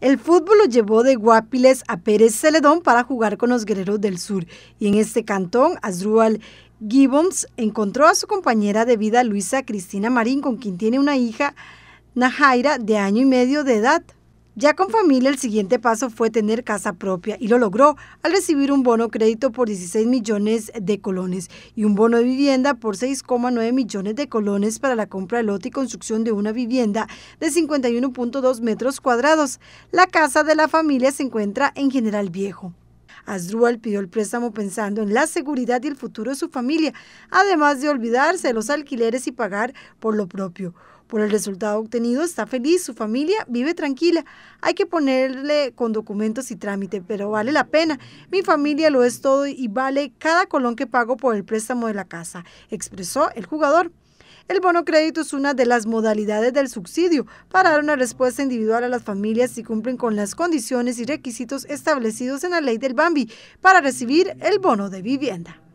El fútbol lo llevó de Guapiles a Pérez Celedón para jugar con los guerreros del sur y en este cantón Azrual Gibbons encontró a su compañera de vida Luisa Cristina Marín con quien tiene una hija Najaira de año y medio de edad. Ya con familia, el siguiente paso fue tener casa propia y lo logró al recibir un bono crédito por 16 millones de colones y un bono de vivienda por 6,9 millones de colones para la compra de lote y construcción de una vivienda de 51.2 metros cuadrados. La casa de la familia se encuentra en General Viejo. Asdrúbal pidió el préstamo pensando en la seguridad y el futuro de su familia, además de olvidarse de los alquileres y pagar por lo propio. Por el resultado obtenido está feliz, su familia vive tranquila. Hay que ponerle con documentos y trámite, pero vale la pena. Mi familia lo es todo y vale cada colón que pago por el préstamo de la casa, expresó el jugador. El bono crédito es una de las modalidades del subsidio para dar una respuesta individual a las familias si cumplen con las condiciones y requisitos establecidos en la ley del Bambi para recibir el bono de vivienda.